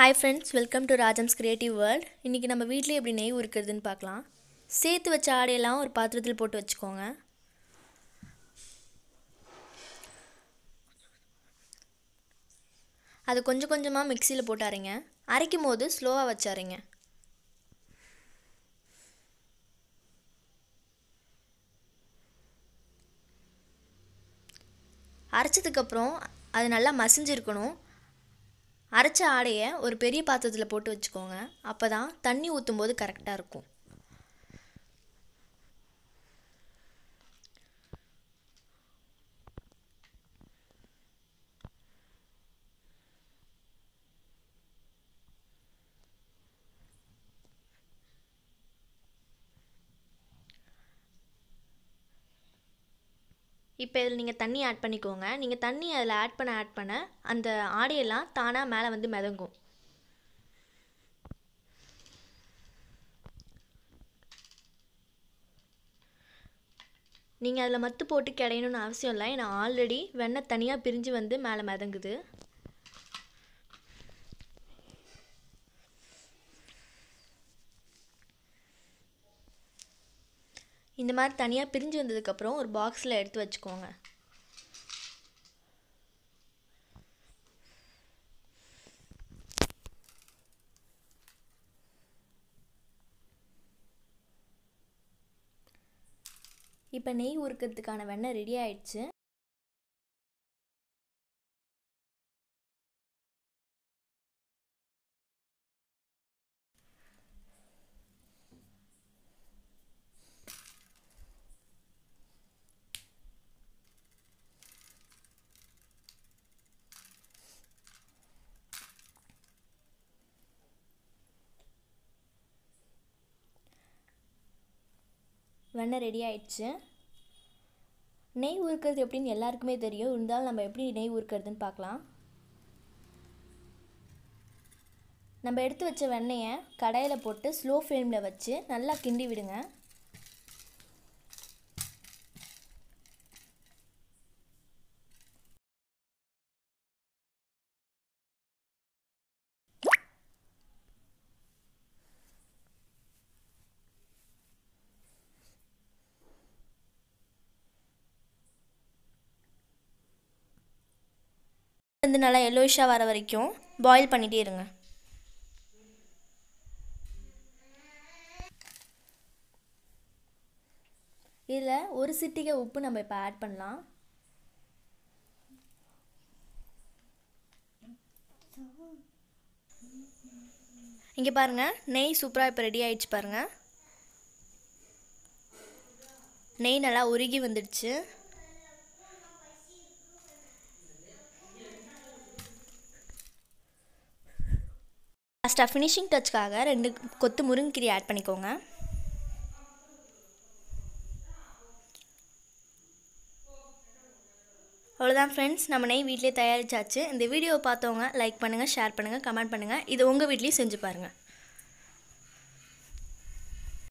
hi friends welcome to Rajam's creative world இன்றைக்கி நம்ம வீட்டில் எப்படி நெய் உருக்கிறதுன்னு பார்க்கலாம் சேர்த்து வச்ச ஆடையெல்லாம் ஒரு பாத்திரத்தில் போட்டு வச்சுக்கோங்க அது கொஞ்சம் கொஞ்சமாக மிக்சியில் போட்டு அரைங்க அரைக்கும் போது ஸ்லோவாக வச்சு அரைச்சதுக்கப்புறம் அது நல்லா மசிஞ்சிருக்கணும் அரைச்ச ஆடையை ஒரு பெரிய பாத்திரத்தில் போட்டு வச்சுக்கோங்க அப்போ தான் தண்ணி ஊற்றும் போது கரெக்டாக இருக்கும் இப்போ இதில் நீங்கள் தண்ணி ஆட் பண்ணிக்கோங்க நீங்கள் தண்ணி அதில் ஆட் பண்ண ஆட் பண்ண அந்த ஆடையெல்லாம் தானாக மேலே வந்து மிதங்கும் நீங்கள் அதில் மத்து போட்டு கிடையணும்னு அவசியம் இல்லை ஏன்னா ஆல்ரெடி வெண்ணெய் தனியாக பிரிஞ்சு வந்து மேலே மிதங்குது இந்த மாதிரி தனியாக பிரிஞ்சு வந்ததுக்கப்புறம் ஒரு பாக்ஸில் எடுத்து வச்சுக்கோங்க இப்போ நெய் உருக்கிறதுக்கான வெண்ணெய் ரெடி ஆயிடுச்சு வெண்ணெய் ரெடி ஆயிடுச்சு நெய் ஊறுக்கிறது எப்படின்னு எல்லாருக்குமே தெரியும் இருந்தாலும் நம்ம எப்படி நெய் ஊறுக்கிறதுன்னு பார்க்கலாம் நம்ம எடுத்து வச்ச வெண்ணெயை கடையில் போட்டு ஸ்லோ ஃப்ளேமில் வச்சு நல்லா கிண்டி விடுங்க வந்து நல்லா எல்லோயிஷாக வர வரைக்கும் பாயில் பண்ணிகிட்டே இருங்க இதில் ஒரு சிட்டிகை உப்பு நம்ம இப்போ ஆட் பண்ணலாம் இங்கே பாருங்கள் நெய் சூப்பராக இப்போ ரெடி ஆயிடுச்சு பாருங்கள் நெய் நல்லா உருகி வந்துடுச்சு லாஸ்ட்டாக ஃபினிஷிங் டச்சுக்காக ரெண்டு கொத்து முருங்கிரி ஆட் பண்ணிக்கோங்க அவ்வளோதான் ஃப்ரெண்ட்ஸ் நம்ம நெய் வீட்டிலே தயாரிச்சாச்சு இந்த வீடியோவை பார்த்தவங்க லைக் பண்ணுங்கள் ஷேர் பண்ணுங்கள் கமெண்ட் பண்ணுங்கள் இது உங்கள் வீட்லேயும் செஞ்சு பாருங்கள்